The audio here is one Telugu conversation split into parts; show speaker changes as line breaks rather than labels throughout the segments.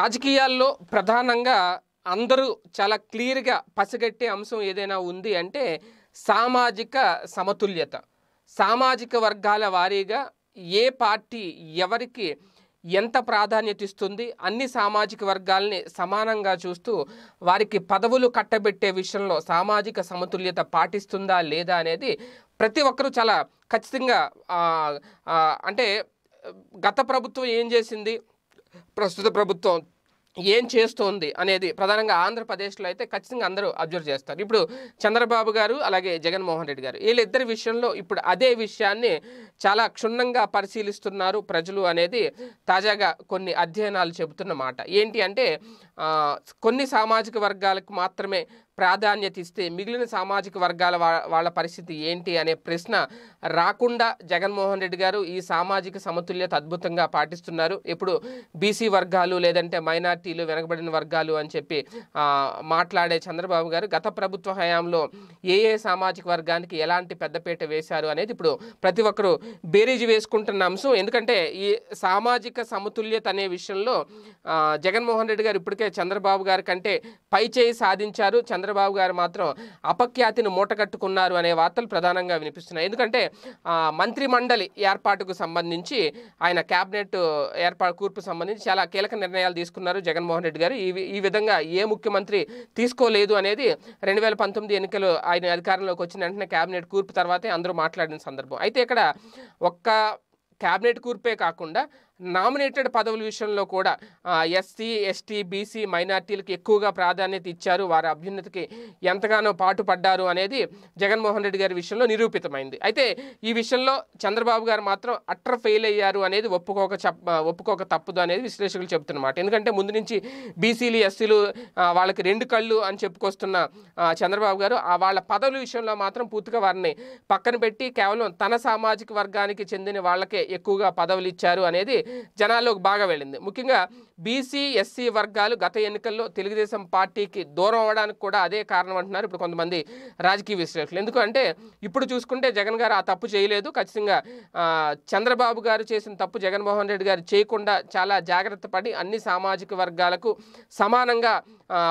రాజకీయాల్లో ప్రధానంగా అందరూ చాలా క్లియర్గా పసిగట్టే అంశం ఏదైనా ఉంది అంటే సామాజిక సమతుల్యత సామాజిక వర్గాల వారీగా ఏ పార్టీ ఎవరికి ఎంత ప్రాధాన్యత ఇస్తుంది అన్ని సామాజిక వర్గాల్ని సమానంగా చూస్తూ వారికి పదవులు కట్టబెట్టే విషయంలో సామాజిక సమతుల్యత పాటిస్తుందా లేదా అనేది ప్రతి ఒక్కరూ చాలా ఖచ్చితంగా అంటే గత ప్రభుత్వం ఏం చేసింది ప్రస్తుత ప్రభుత్వం ఏం చేస్తోంది అనేది ప్రధానంగా ఆంధ్రప్రదేశ్లో అయితే ఖచ్చితంగా అందరూ అబ్జర్వ్ చేస్తారు ఇప్పుడు చంద్రబాబు గారు అలాగే జగన్మోహన్ రెడ్డి గారు వీళ్ళిద్దరి విషయంలో ఇప్పుడు అదే విషయాన్ని చాలా క్షుణ్ణంగా పరిశీలిస్తున్నారు ప్రజలు అనేది తాజాగా కొన్ని అధ్యయనాలు చెబుతున్న మాట ఏంటి అంటే కొన్ని సామాజిక వర్గాలకు మాత్రమే ప్రాధాన్యత ఇస్తే మిగిలిన సామాజిక వర్గాల వాళ్ళ పరిస్థితి ఏంటి అనే ప్రశ్న రాకుండా జగన్మోహన్ రెడ్డి గారు ఈ సామాజిక సమతుల్యత అద్భుతంగా పాటిస్తున్నారు ఇప్పుడు బీసీ వర్గాలు లేదంటే మైనార్టీలు వెనకబడిన వర్గాలు అని చెప్పి మాట్లాడే చంద్రబాబు గారు గత ప్రభుత్వ హయాంలో ఏ ఏ సామాజిక వర్గానికి ఎలాంటి పెద్దపీట వేశారు అనేది ఇప్పుడు ప్రతి ఒక్కరూ బేరీజు వేసుకుంటున్న అంశం ఎందుకంటే ఈ సామాజిక సమతుల్యత అనే విషయంలో జగన్మోహన్ రెడ్డి గారు ఇప్పటికే చంద్రబాబు గారి కంటే పైచేయి సాధించారు చంద్ర చంద్రబాబు గారు మాత్రం అపఖ్యాతిని మూటగట్టుకున్నారు అనే వార్తలు ప్రధానంగా వినిపిస్తున్నాయి ఎందుకంటే మంత్రి మండలి ఏర్పాటుకు సంబంధించి ఆయన కేబినెట్ ఏర్పాటు కూర్పు సంబంధించి చాలా కీలక నిర్ణయాలు తీసుకున్నారు జగన్మోహన్ రెడ్డి గారు ఈ ఈ విధంగా ఏ ముఖ్యమంత్రి తీసుకోలేదు అనేది రెండు వేల పంతొమ్మిది ఎన్నికలు ఆయన అధికారంలోకి వచ్చిన వెంటనే క్యాబినెట్ కూర్పు తర్వాతే అందరూ మాట్లాడిన సందర్భం అయితే ఇక్కడ ఒక్క క్యాబినెట్ కూర్పే కాకుండా నామినేటెడ్ పదవుల విషయంలో కూడా ఎస్సీ ఎస్టీ బీసీ మైనార్టీలకు ఎక్కువగా ప్రాధాన్యత ఇచ్చారు వారి అభ్యున్నతికి ఎంతగానో పాటుపడ్డారు అనేది జగన్మోహన్ రెడ్డి గారి విషయంలో నిరూపితమైంది అయితే ఈ విషయంలో చంద్రబాబు గారు మాత్రం అట్ర ఫెయిల్ అయ్యారు అనేది ఒప్పుకోక ఒప్పుకోక తప్పదు అనేది విశ్లేషకులు చెబుతున్నమాట ఎందుకంటే ముందు నుంచి బీసీలు ఎస్సీలు వాళ్ళకి రెండు కళ్ళు అని చెప్పుకొస్తున్న చంద్రబాబు గారు ఆ వాళ్ళ పదవుల విషయంలో మాత్రం పూర్తిగా వారిని పక్కన పెట్టి కేవలం తన సామాజిక వర్గానికి చెందిన వాళ్ళకే ఎక్కువగా పదవులు ఇచ్చారు అనేది జనాల్లోకి బాగా వెళ్ళింది ముఖ్యంగా బీసీ ఎస్సీ వర్గాలు గత ఎన్నికల్లో తెలుగుదేశం పార్టీకి దూరం అవ్వడానికి కూడా అదే కారణం అంటున్నారు ఇప్పుడు కొంతమంది రాజకీయ విశ్లేషకులు ఎందుకంటే ఇప్పుడు చూసుకుంటే జగన్ గారు ఆ తప్పు చేయలేదు ఖచ్చితంగా చంద్రబాబు గారు చేసిన తప్పు జగన్మోహన్ రెడ్డి గారు చేయకుండా చాలా జాగ్రత్త పడి అన్ని సామాజిక వర్గాలకు సమానంగా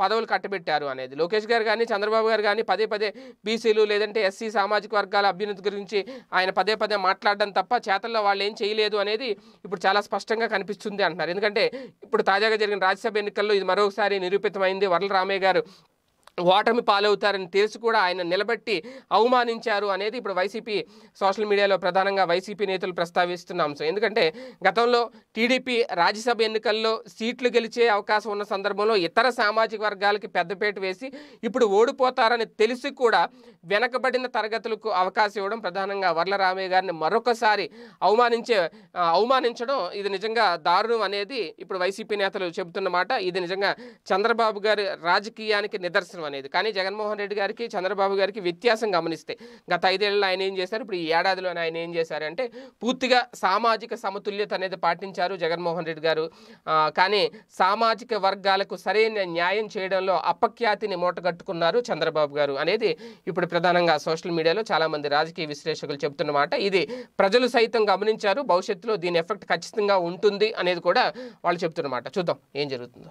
పదవులు కట్టబెట్టారు అనేది లోకేష్ గారు కానీ చంద్రబాబు గారు కానీ పదే పదే బీసీలు లేదంటే ఎస్సీ సామాజిక వర్గాల అభ్యున్నతి గురించి ఆయన పదే పదే మాట్లాడడం తప్ప చేతల్లో వాళ్ళు ఏం చేయలేదు అనేది ఇప్పుడు చాలా స్పష్టంగా కనిపిస్తుంది అంటున్నారు ఎందుకంటే ఇప్పుడు తాజాగా జరిగిన రాజ్యసభ ఎన్నికల్లో ఇది మరొకసారి నిరూపితమైంది వరల రామయ్య గారు ఓటమి పాలవుతారని తెలిసి కూడా ఆయన నిలబెట్టి అవమానించారు అనేది ఇప్పుడు వైసీపీ సోషల్ మీడియాలో ప్రధానంగా వైసీపీ నేతలు ప్రస్తావిస్తున్న అంశం ఎందుకంటే గతంలో టీడీపీ రాజ్యసభ ఎన్నికల్లో సీట్లు గెలిచే అవకాశం ఉన్న సందర్భంలో ఇతర సామాజిక వర్గాలకి పెద్దపేట వేసి ఇప్పుడు ఓడిపోతారని తెలిసి కూడా వెనకబడిన తరగతులకు అవకాశం ఇవ్వడం ప్రధానంగా వర్లరామయ్య గారిని మరొకసారి అవమానించే అవమానించడం ఇది నిజంగా దారుణం అనేది ఇప్పుడు వైసీపీ నేతలు చెబుతున్నమాట ఇది నిజంగా చంద్రబాబు గారి రాజకీయానికి నిదర్శనం అనేది కానీ జగన్మోహన్ రెడ్డి గారికి చంద్రబాబు గారికి వ్యత్యాసం గమనిస్తే గత ఐదేళ్లలో ఆయన ఏం చేశారు ఇప్పుడు ఈ ఏడాదిలో ఆయన ఏం చేశారంటే పూర్తిగా సామాజిక సమతుల్యత అనేది పాటించారు జగన్మోహన్ రెడ్డి గారు కానీ సామాజిక వర్గాలకు సరైన న్యాయం చేయడంలో అపఖ్యాతిని మూటగట్టుకున్నారు చంద్రబాబు గారు అనేది ఇప్పుడు ప్రధానంగా సోషల్ మీడియాలో చాలామంది రాజకీయ విశ్లేషకులు చెబుతున్నమాట ఇది ప్రజలు సైతం గమనించారు భవిష్యత్తులో దీని ఎఫెక్ట్ ఖచ్చితంగా ఉంటుంది అనేది కూడా వాళ్ళు చెప్తున్నమాట చూద్దాం ఏం జరుగుతుందో